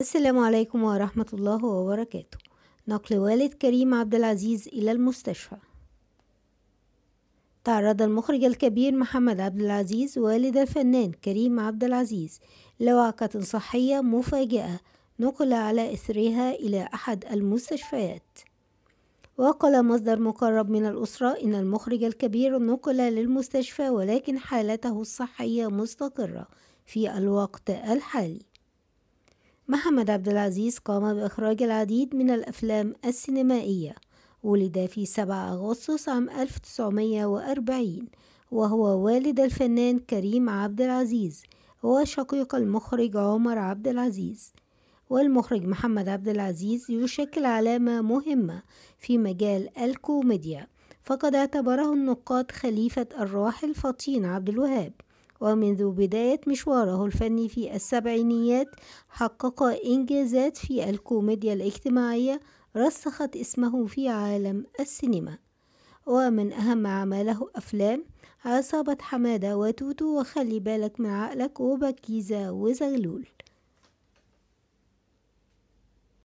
السلام عليكم ورحمة الله وبركاته نقل والد كريم عبد العزيز إلى المستشفى تعرض المخرج الكبير محمد عبد العزيز والد الفنان كريم عبد العزيز لوعكة صحية مفاجئة نقل على إثرها إلى أحد المستشفيات وقال مصدر مقرب من الأسرة إن المخرج الكبير نقل للمستشفى ولكن حالته الصحية مستقرة في الوقت الحالي محمد عبد العزيز قام بإخراج العديد من الأفلام السينمائية ولد في 7 أغسطس عام 1940 وهو والد الفنان كريم عبد العزيز وشقيق المخرج عمر عبد العزيز والمخرج محمد عبد العزيز يشكل علامة مهمة في مجال الكوميديا فقد اعتبره النقاد خليفة الراحل فطين عبد الوهاب ومنذ بداية مشواره الفني في السبعينيات حقق إنجازات في الكوميديا الاجتماعية رسخت اسمه في عالم السينما ومن أهم أعماله أفلام عصابة حمادة وتوتو وخلي بالك من عقلك وبكيزة وزغلول